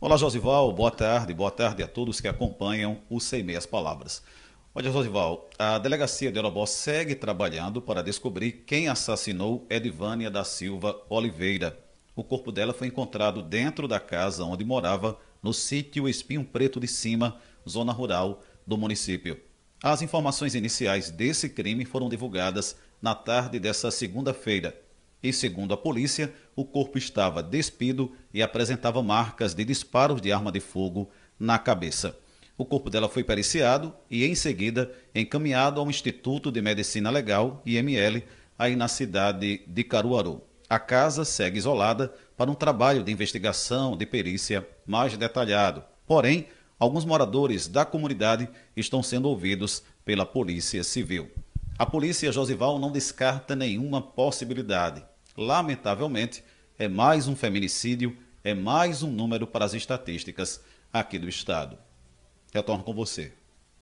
Olá, Josival. Boa tarde. Boa tarde a todos que acompanham o Sem Meias Palavras. Olha, Josival, a delegacia de Orobó segue trabalhando para descobrir quem assassinou Edivânia da Silva Oliveira. O corpo dela foi encontrado dentro da casa onde morava, no sítio Espinho Preto de Cima, zona rural do município. As informações iniciais desse crime foram divulgadas na tarde dessa segunda-feira e, segundo a polícia, o corpo estava despido e apresentava marcas de disparos de arma de fogo na cabeça. O corpo dela foi periciado e, em seguida, encaminhado ao Instituto de Medicina Legal, IML, aí na cidade de Caruaru. A casa segue isolada para um trabalho de investigação de perícia mais detalhado. Porém, alguns moradores da comunidade estão sendo ouvidos pela Polícia Civil. A polícia Josival não descarta nenhuma possibilidade lamentavelmente, é mais um feminicídio, é mais um número para as estatísticas aqui do Estado. Retorno com você.